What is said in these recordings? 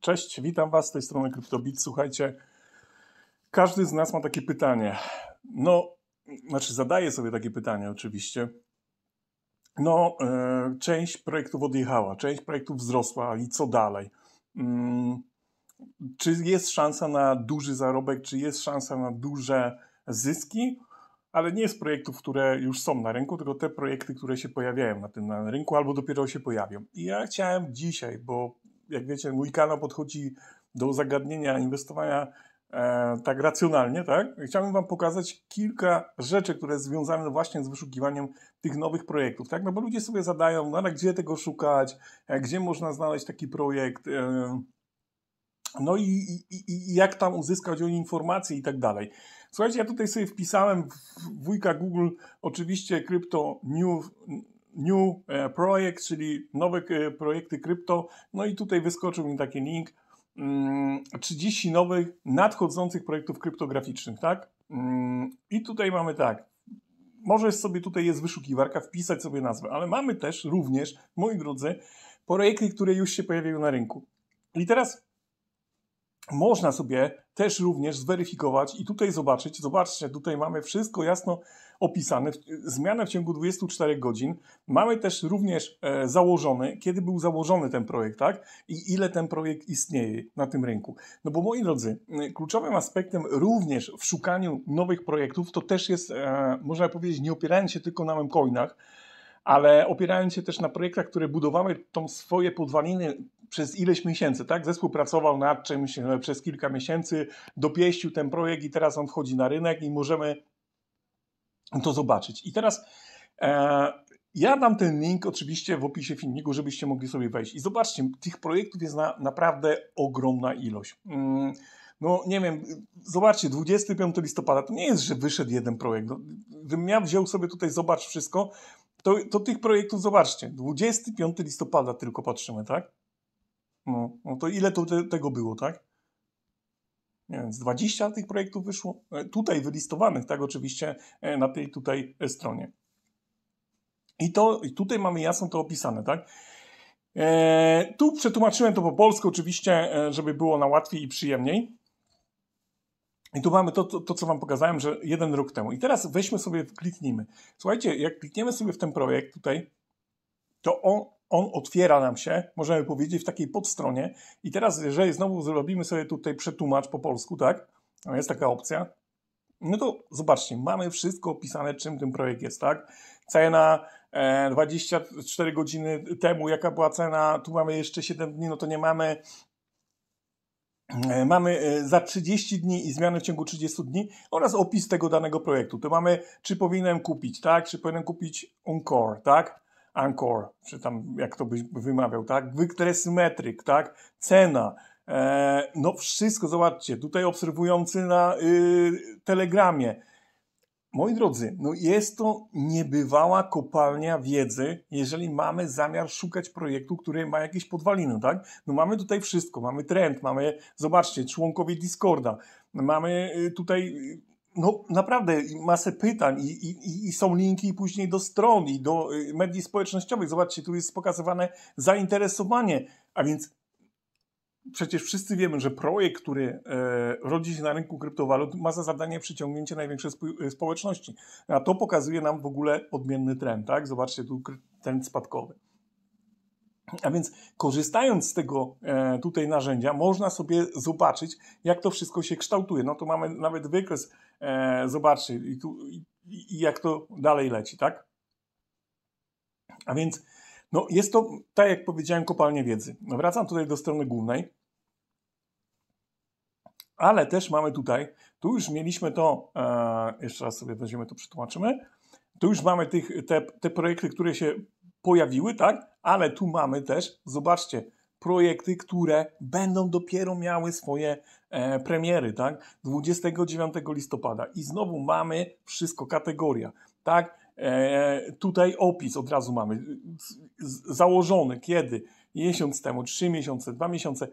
Cześć, witam Was z tej strony CryptoBit. Słuchajcie, każdy z nas ma takie pytanie. No, znaczy zadaje sobie takie pytanie oczywiście. No, e, część projektów odjechała, część projektów wzrosła i co dalej? Mm, czy jest szansa na duży zarobek, czy jest szansa na duże zyski? Ale nie z projektów, które już są na rynku, tylko te projekty, które się pojawiają na tym na rynku albo dopiero się pojawią. I ja chciałem dzisiaj, bo jak wiecie, mój kanał podchodzi do zagadnienia inwestowania e, tak racjonalnie, tak? Chciałbym Wam pokazać kilka rzeczy, które związane właśnie z wyszukiwaniem tych nowych projektów, tak? No bo ludzie sobie zadają, no ale gdzie tego szukać, e, gdzie można znaleźć taki projekt, e, no i, i, i, jak tam uzyskać o informacje i tak dalej. Słuchajcie, ja tutaj sobie wpisałem w wujka Google oczywiście krypto new New e, projekt, czyli nowe e, projekty krypto. No i tutaj wyskoczył mi taki link. 30 mm, nowych nadchodzących projektów kryptograficznych, tak? Mm, I tutaj mamy tak. Możesz sobie tutaj jest wyszukiwarka, wpisać sobie nazwę, ale mamy też również, moi drodzy, projekty, które już się pojawiają na rynku. I teraz można sobie też również zweryfikować i tutaj zobaczyć, zobaczcie, tutaj mamy wszystko jasno opisane, zmianę w ciągu 24 godzin. Mamy też również e, założony, kiedy był założony ten projekt, tak? I ile ten projekt istnieje na tym rynku. No bo moi drodzy, kluczowym aspektem również w szukaniu nowych projektów to też jest, e, można powiedzieć, nie opierając się tylko na memcoinach, ale opierając się też na projektach, które budowały tą swoje podwaliny przez ileś miesięcy, tak? Zespół pracował nad czymś e, przez kilka miesięcy, dopieścił ten projekt i teraz on wchodzi na rynek i możemy to zobaczyć. I teraz e, ja dam ten link oczywiście w opisie filmiku, żebyście mogli sobie wejść. I zobaczcie, tych projektów jest na, naprawdę ogromna ilość. Mm, no nie wiem, zobaczcie, 25 listopada to nie jest, że wyszedł jeden projekt. No, gdybym ja wziął sobie tutaj, zobacz wszystko, to, to tych projektów zobaczcie. 25 listopada tylko patrzymy, tak? No, no to ile to te, tego było, tak? nie wiem, z 20 tych projektów wyszło, e, tutaj wylistowanych, tak oczywiście e, na tej tutaj e, stronie. I to i tutaj mamy jasno to opisane, tak? tu przetłumaczyłem to po polsku oczywiście, żeby było na łatwiej i przyjemniej. I tu mamy to, to, to, co Wam pokazałem, że jeden rok temu. I teraz weźmy sobie, kliknijmy. Słuchajcie, jak klikniemy sobie w ten projekt tutaj, to on, on otwiera nam się, możemy powiedzieć, w takiej podstronie. I teraz, jeżeli znowu zrobimy sobie tutaj przetłumacz po polsku, tak? No, jest taka opcja. No to zobaczcie, mamy wszystko opisane, czym ten projekt jest, tak? Cena 24 e, godziny temu, jaka była cena, tu mamy jeszcze 7 dni, no to nie mamy. E, mamy e, za 30 dni i zmiany w ciągu 30 dni oraz opis tego danego projektu. To mamy, czy powinienem kupić, tak? Czy powinienem kupić Encore, tak? Anchor, czy tam jak to byś wymawiał, tak? Wykres metryk, tak? Cena. E, no wszystko, zobaczcie, tutaj obserwujący na y, Telegramie. Moi drodzy, no jest to niebywała kopalnia wiedzy, jeżeli mamy zamiar szukać projektu, który ma jakieś podwaliny, tak? No mamy tutaj wszystko, mamy trend, mamy, zobaczcie, członkowie Discorda, mamy y, tutaj y, no naprawdę masę pytań i, i, i, są linki później do stron i do y, mediów społecznościowych. Zobaczcie, tu jest pokazywane zainteresowanie, a więc przecież wszyscy wiemy, że projekt, który e, rodzi się na rynku kryptowalut ma za zadanie przyciągnięcie największej spo- y, społeczności. A to pokazuje nam w ogóle odmienny trend, tak? Zobaczcie tu trend spadkowy. A więc korzystając z tego e, tutaj narzędzia, można sobie zobaczyć, jak to wszystko się kształtuje. No tu mamy nawet wykres, e, zobaczcie, i, tu, i, jak to dalej leci, tak? A więc no, jest to, tak jak powiedziałem, kopalnia wiedzy. No, wracam tutaj do strony głównej, ale też mamy tutaj, tu już mieliśmy to, e, jeszcze raz sobie weźmiemy, to przetłumaczymy, tu już mamy tych, te, te projekty, które się pojawiły, tak? Ale tu mamy też, zobaczcie, projekty, które będą dopiero miały swoje e, premiery, tak? 29 listopada. I znowu mamy wszystko, kategoria, tak? E, tutaj opis od razu mamy. założony kiedy? Miesiąc temu, trzy miesiące, dwa miesiące.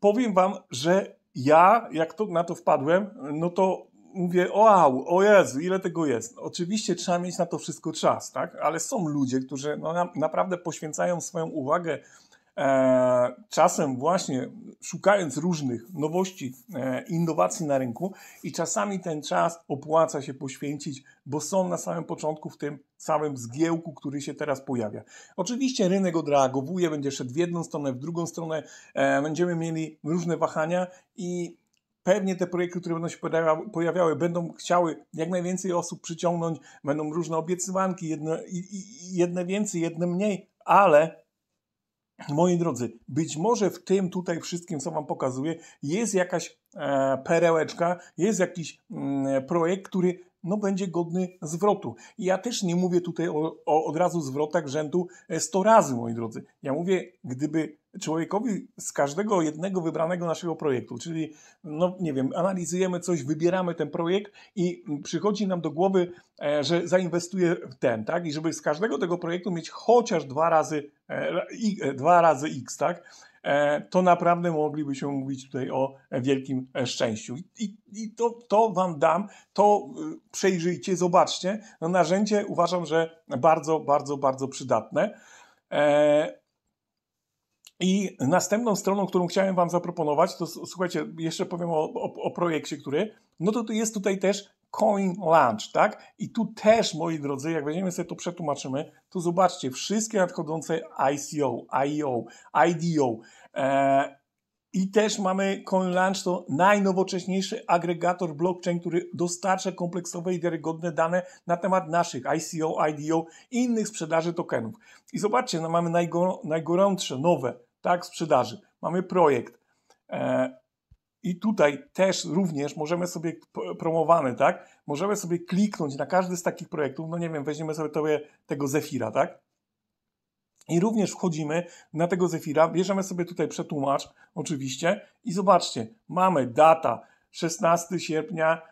Powiem Wam, że ja, jak to, na to wpadłem, no to mówię, oau, o Jezu, ile tego jest. Oczywiście trzeba mieć na to wszystko czas, tak? Ale są ludzie, którzy no, na, naprawdę poświęcają swoją uwagę e, czasem właśnie szukając różnych nowości, e, innowacji na rynku i czasami ten czas opłaca się poświęcić, bo są na samym początku w tym samym zgiełku, który się teraz pojawia. Oczywiście rynek odreagowuje, będzie szedł w jedną stronę, w drugą stronę, e, będziemy mieli różne wahania i pewnie te projekty, które będą się pojawiały, będą chciały jak najwięcej osób przyciągnąć, będą różne obiecywanki, jedne, jedne więcej, jedne mniej, ale moi drodzy, być może w tym tutaj wszystkim, co Wam pokazuję, jest jakaś e, perełeczka, jest jakiś mm, projekt, który no, będzie godny zwrotu. I ja też nie mówię tutaj o, o od razu zwrotach rzędu 100 e, razy, moi drodzy. Ja mówię, gdyby człowiekowi z każdego jednego wybranego naszego projektu. Czyli, no nie wiem, analizujemy coś, wybieramy ten projekt i przychodzi nam do głowy, e, że zainwestuję w ten, tak? I żeby z każdego tego projektu mieć chociaż dwa razy, e, e, dwa razy X, tak? To naprawdę moglibyśmy mówić tutaj o wielkim szczęściu. I, i to, to Wam dam, to przejrzyjcie, zobaczcie. No, narzędzie uważam, że bardzo, bardzo, bardzo przydatne. I następną stroną, którą chciałem Wam zaproponować, to słuchajcie, jeszcze powiem o, o, o projekcie, który, no to tu jest tutaj też Coin Launch, tak? I tu też, moi drodzy, jak weźmiemy sobie to przetłumaczymy, to zobaczcie, wszystkie nadchodzące ICO, IO, e IDO, e i też mamy CoinLaunch, to najnowocześniejszy agregator blockchain, który dostarcza kompleksowe i wiarygodne dane na temat naszych ICO, IDO i innych sprzedaży tokenów. I zobaczcie, no mamy najgor najgorętsze, nowe tak, sprzedaży. Mamy projekt. E, I tutaj też również możemy sobie promowany, tak? Możemy sobie kliknąć na każdy z takich projektów. No nie wiem, weźmiemy sobie tobie tego Zefira, tak? I również wchodzimy na tego Zefira, bierzemy sobie tutaj przetłumacz, oczywiście, i zobaczcie, mamy data 16 sierpnia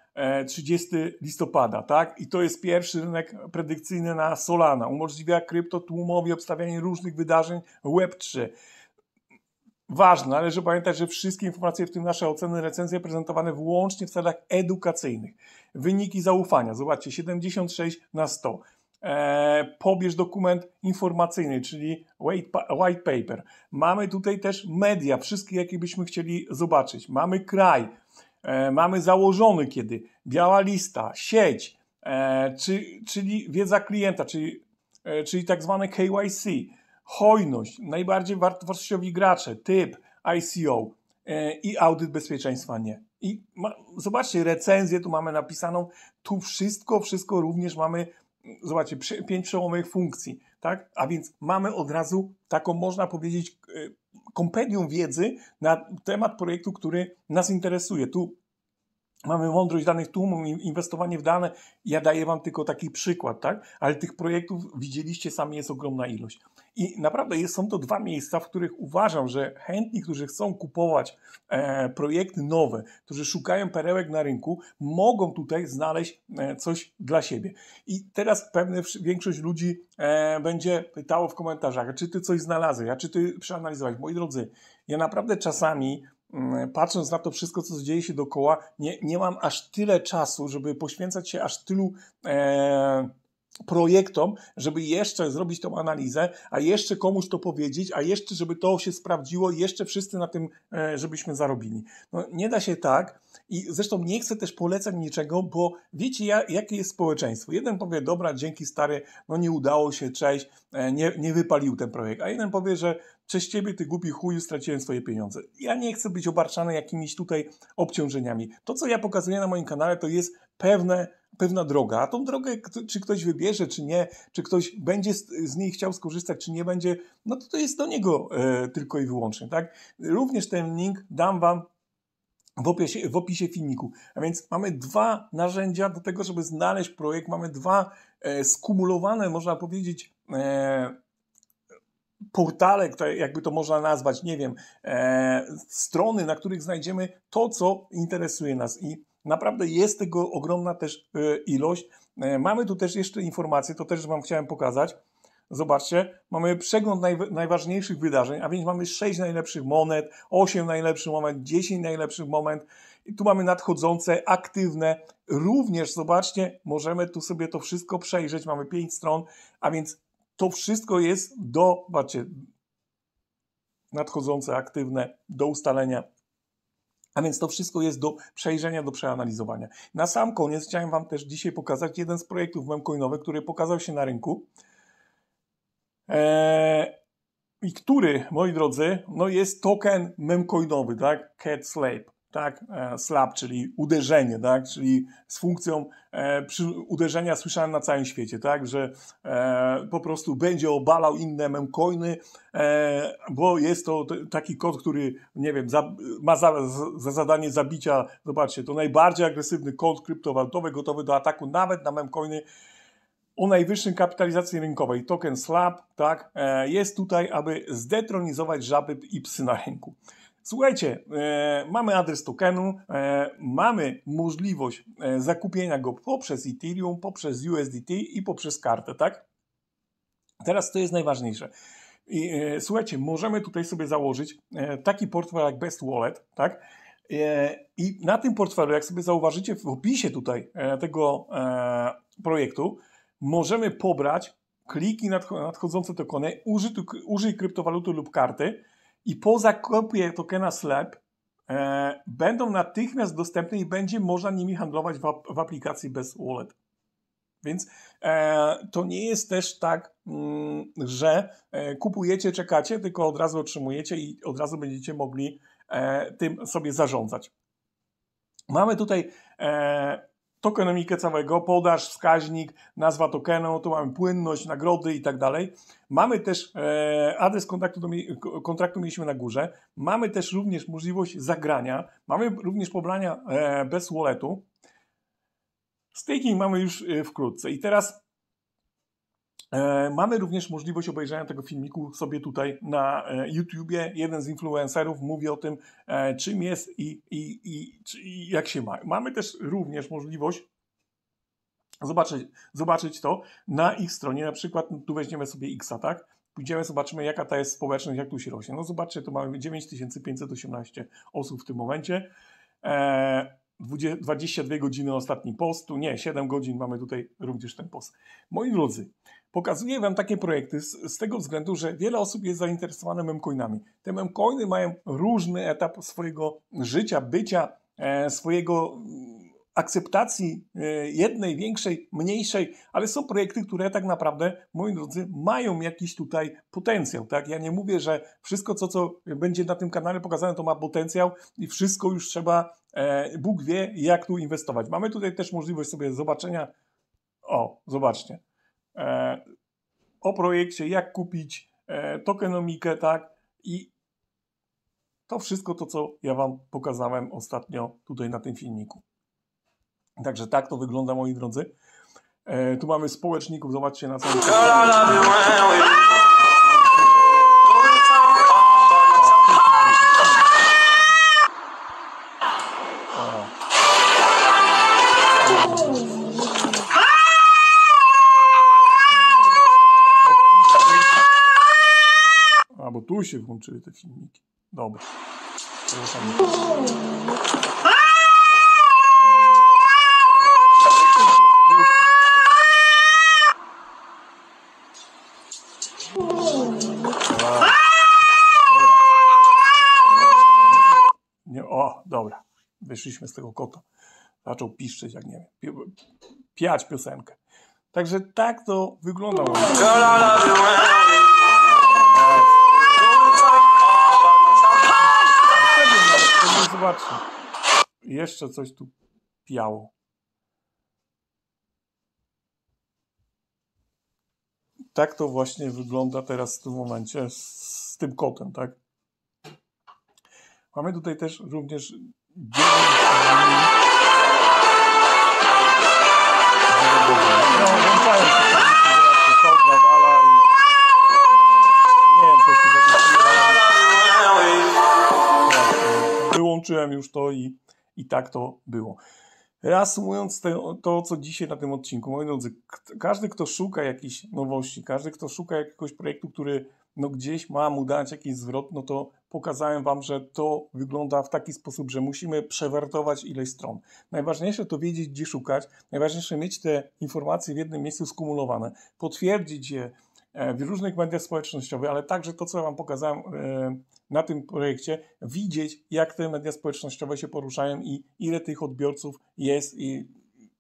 30 e, listopada, tak? I to jest pierwszy rynek predykcyjny na Solana. Umożliwia kryptotłumowi obstawianie różnych wydarzeń Web3. Ważne, należy pamiętać, że wszystkie informacje, w tym nasze oceny, recenzje prezentowane wyłącznie w celach edukacyjnych. Wyniki zaufania, zobaczcie, 76 na 100. E, pobierz dokument informacyjny, czyli white paper. Mamy tutaj też media, wszystkie jakie byśmy chcieli zobaczyć. Mamy kraj, e, mamy założony kiedy, biała lista, sieć, e, czyli wiedza klienta, czyli, czyli tak zwane KYC hojność, najbardziej wartościowi gracze, typ, ICO e, i audyt bezpieczeństwa nie. I ma, zobaczcie, recenzję tu mamy napisaną, tu wszystko, wszystko również mamy, zobaczcie, przy, pięć przełomowych funkcji, tak? A więc mamy od razu taką, można powiedzieć, e, kompendium wiedzy na temat projektu, który nas interesuje. Tu mamy mądrość danych tłumów, inwestowanie w dane. Ja daję Wam tylko taki przykład, tak? Ale tych projektów widzieliście sami, jest ogromna ilość. I naprawdę jest, są to dwa miejsca, w których uważam, że chętni, którzy chcą kupować e, projekty nowe, którzy szukają perełek na rynku, mogą tutaj znaleźć e, coś dla siebie. I teraz pewnie większość ludzi e, będzie pytało w komentarzach, czy ty coś znalazłeś, a czy ty przeanalizowałeś. Moi drodzy, ja naprawdę czasami Mm, patrząc na to wszystko, co dzieje się dookoła, nie, nie mam aż tyle czasu, żeby poświęcać się aż tylu. E, projektom, żeby jeszcze zrobić tą analizę, a jeszcze komuś to powiedzieć, a jeszcze, żeby to się sprawdziło, jeszcze wszyscy na tym, e, żebyśmy zarobili. No, nie da się tak, i zresztą nie chcę też polecać niczego, bo wiecie, jakie jest społeczeństwo. Jeden powie, dobra, dzięki stary, no nie udało się, cześć, e, nie, nie wypalił ten projekt. A jeden powie, że przez ciebie, ty głupi chuju, straciłem swoje pieniądze. Ja nie chcę być obarczany jakimiś tutaj obciążeniami. To, co ja pokazuję na moim kanale, to jest pewne, pewna droga. A tą drogę, czy ktoś wybierze, czy nie, czy ktoś będzie z niej chciał skorzystać, czy nie będzie, no to to jest do niego e, tylko i wyłącznie, tak? Również ten link dam wam w opisie, w opisie filmiku. A więc mamy dwa narzędzia do tego, żeby znaleźć projekt, mamy dwa e, skumulowane, można powiedzieć, e, portale, które jakby to można nazwać, nie wiem, e, strony, na których znajdziemy to, co interesuje nas. I naprawdę jest tego ogromna też e, ilość. E, mamy tu też jeszcze informacje, to też Wam chciałem pokazać. Zobaczcie, mamy przegląd naj, najważniejszych wydarzeń, a więc mamy 6 najlepszych monet, 8 najlepszych moment, 10 najlepszych moment. I tu mamy nadchodzące, aktywne. Również, zobaczcie, możemy tu sobie to wszystko przejrzeć. Mamy 5 stron, a więc to wszystko jest do, zobaczcie, nadchodzące, aktywne, do ustalenia. A więc to wszystko jest do przejrzenia, do przeanalizowania. Na sam koniec chciałem Wam też dzisiaj pokazać jeden z projektów memcoinowych, który pokazał się na rynku. Eee, i który, moi drodzy, no jest token memcoinowy, tak? Cat Slap, tak? Eee, Slap, czyli uderzenie, tak? Czyli z funkcją e, uderzenia słyszałem na całym świecie, tak? Że e, po prostu będzie obalał inne memcoiny, e, bo jest to taki kod, który, nie wiem, za ma za, za, zadanie zabicia, zobaczcie, to najbardziej agresywny kod kryptowalutowy gotowy do ataku nawet na memcoiny o najwyższym kapitalizacji rynkowej, token Slab, tak, e, jest tutaj, aby zdetronizować żaby i psy na rynku. Słuchajcie, e, mamy adres tokenu, e, mamy możliwość zakupienia go poprzez Ethereum, poprzez USDT i poprzez kartę, tak? Teraz to jest najważniejsze. I, słuchajcie, możemy tutaj sobie założyć taki portfel jak Best Wallet, tak? I na tym portfelu, jak sobie zauważycie w opisie tutaj tego projektu, możemy pobrać kliki nadchodzące tokeny, użyj, użyj kryptowaluty lub karty i po zakupie tokena SLEP e, będą natychmiast dostępne i będzie można nimi handlować w, w aplikacji bez wallet. Więc e, to nie jest też tak, mm, że e, kupujecie, czekacie, tylko od razu otrzymujecie i od razu będziecie mogli e, tym sobie zarządzać. Mamy tutaj e, tokenomikę całego, podaż, wskaźnik, nazwa tokenu, tu mamy płynność, nagrody i tak dalej. Mamy też e, adres kontaktu do, kontraktu mieliśmy na górze. Mamy też również możliwość zagrania. Mamy również pobrania e, bez walletu. Staking mamy już e, wkrótce. I teraz E, mamy również możliwość obejrzenia tego filmiku sobie tutaj na e, YouTubie. Jeden z influencerów mówi o tym, e, czym jest i, i, i, i jak się ma. Mamy też również możliwość zobaczyć, zobaczyć to na ich stronie. Na przykład no, tu weźmiemy sobie X, tak? Pójdziemy, zobaczymy, jaka ta jest społeczność, jak tu się rośnie. No zobaczcie, tu mamy 9518 osób w tym momencie. E 22 godziny ostatni post, tu nie, 7 godzin mamy tutaj również ten post. Moi drodzy, Pokazuję Wam takie projekty z, z, tego względu, że wiele osób jest zainteresowane memcoinami. Te memcoiny mają różny etap swojego życia, bycia, e, swojego mm, akceptacji e, jednej, większej, mniejszej, ale są projekty, które tak naprawdę, moi drodzy, mają jakiś tutaj potencjał. Tak? Ja nie mówię, że wszystko, co, co będzie na tym kanale pokazane, to ma potencjał i wszystko już trzeba, e, Bóg wie, jak tu inwestować. Mamy tutaj też możliwość sobie zobaczenia. O, zobaczcie. E, o projekcie, jak kupić e, tokenomikę, tak? I to wszystko to, co ja Wam pokazałem ostatnio tutaj na tym filmiku. Także tak to wygląda, moi drodzy. E, tu mamy społeczników, zobaczcie na co. się włączyły te filmiki. Dobra. Nie, o, dobra. Wyszliśmy z tego kota. Zaczął piszczeć, jak nie wiem, piać piosenkę. Także tak to wyglądało. zobaczmy. Jeszcze coś tu piało. Tak to właśnie wygląda teraz w tym momencie z, tym kotem, tak? Mamy tutaj też również 9 włączyłem już to i, i tak to było. Reasumując te, to, co dzisiaj na tym odcinku, moi drodzy, każdy, kto szuka jakiejś nowości, każdy, kto szuka jakiegoś projektu, który no gdzieś ma mu dać jakiś zwrot, no to pokazałem Wam, że to wygląda w taki sposób, że musimy przewertować ileś stron. Najważniejsze to wiedzieć, gdzie szukać, najważniejsze mieć te informacje w jednym miejscu skumulowane, potwierdzić je, E, w różnych mediach społecznościowych, ale także to, co ja Wam pokazałem e, na tym projekcie, widzieć, jak te media społecznościowe się poruszają i ile tych odbiorców jest i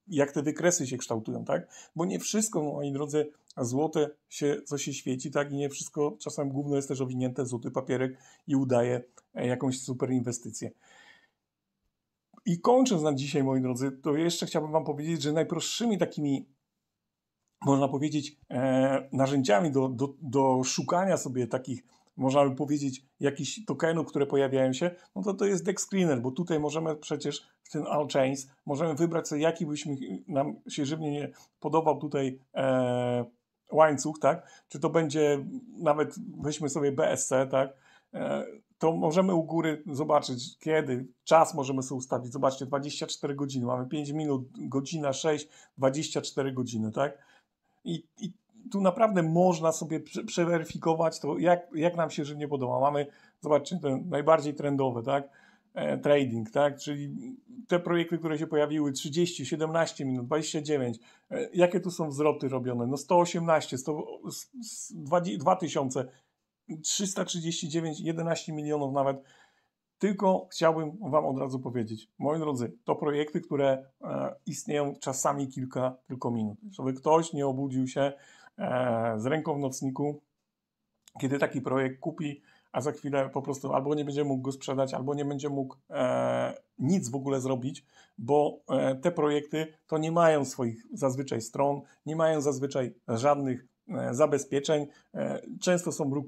jak te wykresy się kształtują, tak? Bo nie wszystko, moi drodzy, złote się, co się świeci, tak? I nie wszystko, czasem główno jest też owinięte złoty papierek i udaje e, jakąś super inwestycję. I kończąc na dzisiaj, moi drodzy, to jeszcze chciałbym Wam powiedzieć, że najprostszymi takimi można powiedzieć, e, narzędziami do, do, do szukania sobie takich, można by powiedzieć, jakichś tokenów, które pojawiają się, no to to jest Dex Cleaner, bo tutaj możemy przecież w ten all chains, możemy wybrać sobie, jaki byśmy, nam się żywnie podobał tutaj e, łańcuch, tak? Czy to będzie, nawet weźmy sobie BSC, tak? E, to możemy u góry zobaczyć, kiedy, czas możemy sobie ustawić. Zobaczcie, 24 godziny, mamy 5 minut, godzina 6, 24 godziny, tak? I, i tu naprawdę można sobie przeweryfikować to, jak, jak nam się żywnie podoba. Mamy, zobaczcie, ten najbardziej trendowy, tak? E, trading, tak? Czyli te projekty, które się pojawiły 30, 17 minut, 29. E, jakie tu są wzroty robione? No 118, 100, 2000, 339, 11 milionów nawet tylko chciałbym Wam od razu powiedzieć, moi drodzy, to projekty, które e, istnieją czasami kilka tylko minut. Żeby ktoś nie obudził się e, z ręką w nocniku, kiedy taki projekt kupi, a za chwilę po prostu albo nie będzie mógł go sprzedać, albo nie będzie mógł e, nic w ogóle zrobić, bo e, te projekty to nie mają swoich zazwyczaj stron, nie mają zazwyczaj żadnych e, zabezpieczeń, e, często są rupulami,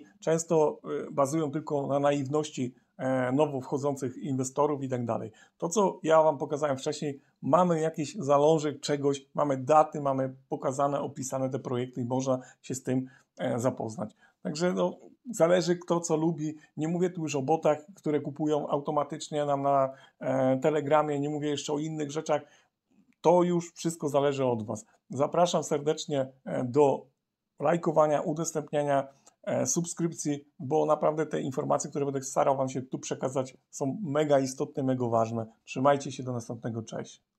pulami, często e, bazują tylko na naiwności E, nowo wchodzących inwestorów i tak dalej. To, co ja Wam pokazałem wcześniej, mamy jakiś zalążek czegoś, mamy daty, mamy pokazane, opisane te projekty i można się z tym e, zapoznać. Także no, zależy kto co lubi. Nie mówię tu już o botach, które kupują automatycznie nam na e, Telegramie, nie mówię jeszcze o innych rzeczach. To już wszystko zależy od Was. Zapraszam serdecznie do lajkowania, udostępniania E, subskrypcji, bo naprawdę te informacje, które będę starał Wam się tu przekazać, są mega istotne, mega ważne. Trzymajcie się do następnego. Cześć.